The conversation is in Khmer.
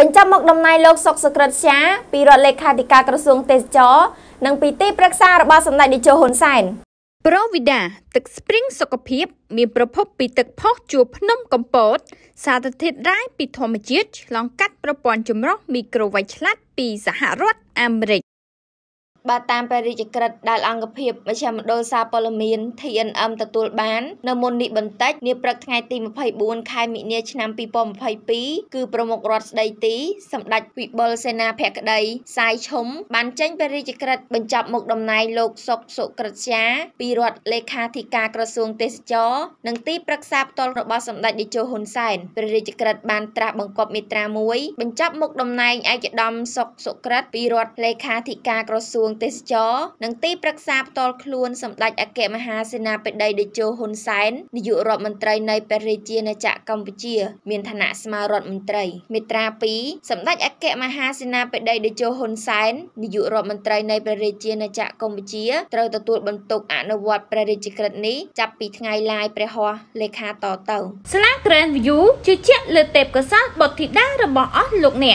បញ្ចប់មកដំណ័យលោកសុកសក្រិតជាពីរដ្ឋលេខាធិការក្រសួងទេសចរនិងពីទីប្រឹក្សារបស់សម្ដេចនាយកហ៊ុនសែនប្រូវីដាទឹកស្ព្រីងសុខភាព មានប្រភពពីទឹកផុសជួរភ្នំកំពតសារធាតុរ៉ែពីធម្មជាតិឆ្លងកាត់ប្រព័ន្ធចម្រោះមីក្រូវ៉ៃឆ្លាតពីសហរដ្ឋអាមេរិកបើតាមព្រះរាជក្រឹត្យដែលអង្គភាពមជ្ឈមណ្ឌលសារព័ត៌មាន TNM ទទួល បាននៅមុននេះបន្តិចនាព្រឹកថ្ងៃទី24ខែមិនិលឆ្នាំ2022គឺប្រមុខរដ្ឋស្ដីទីសម្ដេចវិបុលសេនាភក្តីសាយឈុំបានចេញព្រះរាជក្រឹត្យបញ្ចប់មុខតំណែងលោកសុកសុក្រិតជាពីរដ្ឋលេខាធិការក្រសួង ទេសចរនិងទីប្រឹក្សាផ្ទាល់របស់សម្ដេចតេជោហ៊ុនសែនព្រះរាជក្រឹត្យបានត្រាស់បង្គាប់មេត្រា1បញ្ចប់មុខតំណែងឯកឧត្តមសុកសុក្រិតពីរដ្ឋលេខាធិការក្រសួងទេសចរនិងទីប្រឹក្សាផ្ទាល់ខ្លួនសម្ដេចអគ្គមហាសេនាបតីតេជោហ៊ុនសែននាយករដ្ឋមន្ត្រីនៃព្រះរាជាណាចក្រកម្ពុជាមានឋានៈស្មើរដ្ឋមន្ត្រីមេត្រា2សម្ដេចអគ្គមហាសេនាបតីតេជោហ៊ុនសែននាយករដ្ឋមន្ត្រីនៃព្រះរាជាណាចក្រកម្ពុជាត្រូវទទួលបន្ទុកអនុវត្តព្រះរាជក្រឹត្យនេះចាប់ពីថ្ងៃឡាយព្រះហស្ថលេខាតទៅ ស្លាក្រែន view ជឿជាក់លើទេពកោសល្យបុត្រធីតារបស់អស់លោកអ្នក